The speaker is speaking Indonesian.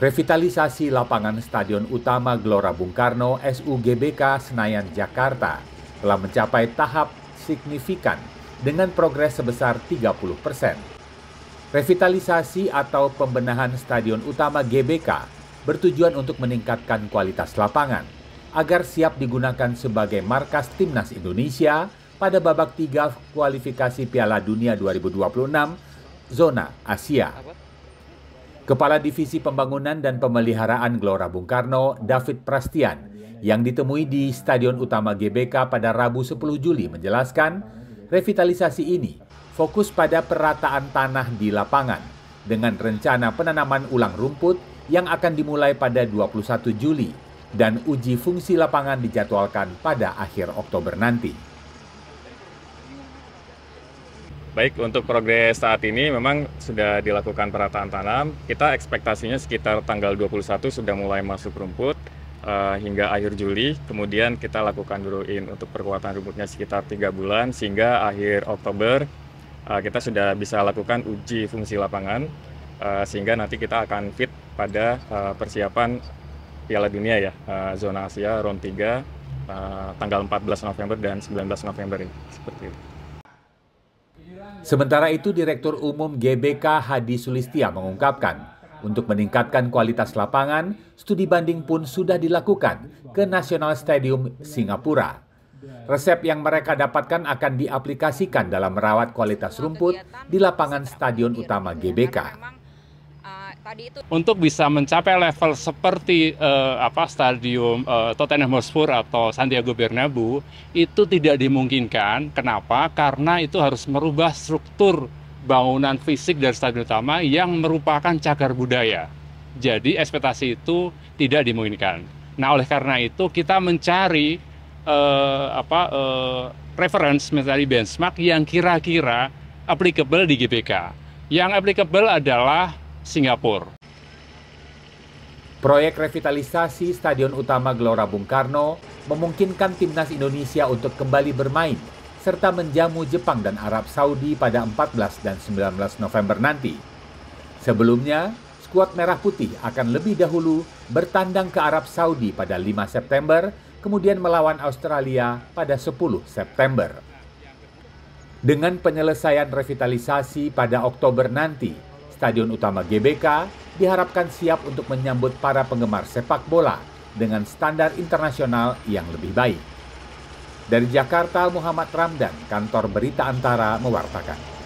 Revitalisasi lapangan Stadion Utama Gelora Bung Karno SUGBK Senayan Jakarta telah mencapai tahap signifikan dengan progres sebesar 30 persen. Revitalisasi atau pembenahan Stadion Utama GBK bertujuan untuk meningkatkan kualitas lapangan agar siap digunakan sebagai markas timnas Indonesia pada babak tiga kualifikasi Piala Dunia 2026 zona Asia. Kepala Divisi Pembangunan dan Pemeliharaan Gelora Bung Karno, David Prastian, yang ditemui di Stadion Utama GBK pada Rabu 10 Juli menjelaskan, revitalisasi ini fokus pada perataan tanah di lapangan dengan rencana penanaman ulang rumput yang akan dimulai pada 21 Juli dan uji fungsi lapangan dijadwalkan pada akhir Oktober nanti. Baik, untuk progres saat ini memang sudah dilakukan perataan tanam. Kita ekspektasinya sekitar tanggal 21 sudah mulai masuk rumput uh, hingga akhir Juli. Kemudian kita lakukan dulu untuk perkuatan rumputnya sekitar tiga bulan sehingga akhir Oktober uh, kita sudah bisa lakukan uji fungsi lapangan uh, sehingga nanti kita akan fit pada uh, persiapan Piala Dunia ya, uh, zona Asia round 3 uh, tanggal 14 November dan 19 November ini. Seperti itu. Sementara itu, Direktur Umum GBK Hadi Sulistia mengungkapkan, untuk meningkatkan kualitas lapangan, studi banding pun sudah dilakukan ke National Stadium Singapura. Resep yang mereka dapatkan akan diaplikasikan dalam merawat kualitas rumput di lapangan stadion utama GBK tadi itu. Untuk bisa mencapai level seperti uh, apa stadium uh, Tottenham Hotspur atau Santiago Bernabeu itu tidak dimungkinkan. Kenapa? Karena itu harus merubah struktur bangunan fisik dari stadion utama yang merupakan cagar budaya. Jadi ekspektasi itu tidak dimungkinkan. Nah, oleh karena itu kita mencari uh, apa uh, reference mencari benchmark yang kira-kira applicable di GBK. Yang applicable adalah Singapura. Proyek revitalisasi Stadion Utama Gelora Bung Karno memungkinkan timnas Indonesia untuk kembali bermain serta menjamu Jepang dan Arab Saudi pada 14 dan 19 November nanti. Sebelumnya, skuad Merah Putih akan lebih dahulu bertandang ke Arab Saudi pada 5 September, kemudian melawan Australia pada 10 September. Dengan penyelesaian revitalisasi pada Oktober nanti, Stadion utama GBK diharapkan siap untuk menyambut para penggemar sepak bola dengan standar internasional yang lebih baik. Dari Jakarta, Muhammad Ramdan, kantor Berita Antara mewartakan.